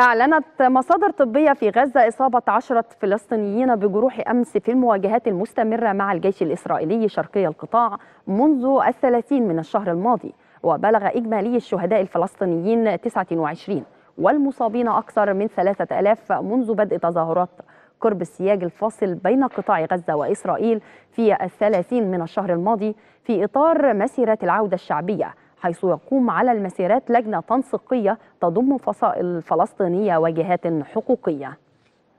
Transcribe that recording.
أعلنت مصادر طبية في غزة إصابة عشرة فلسطينيين بجروح أمس في المواجهات المستمرة مع الجيش الإسرائيلي شرقي القطاع منذ الثلاثين من الشهر الماضي وبلغ إجمالي الشهداء الفلسطينيين 29 والمصابين أكثر من 3000 منذ بدء تظاهرات قرب السياج الفاصل بين قطاع غزة وإسرائيل في الثلاثين من الشهر الماضي في إطار مسيرات العودة الشعبية حيث يقوم على المسيرات لجنة تنسيقية تضم فصائل فلسطينية وجهات حقوقية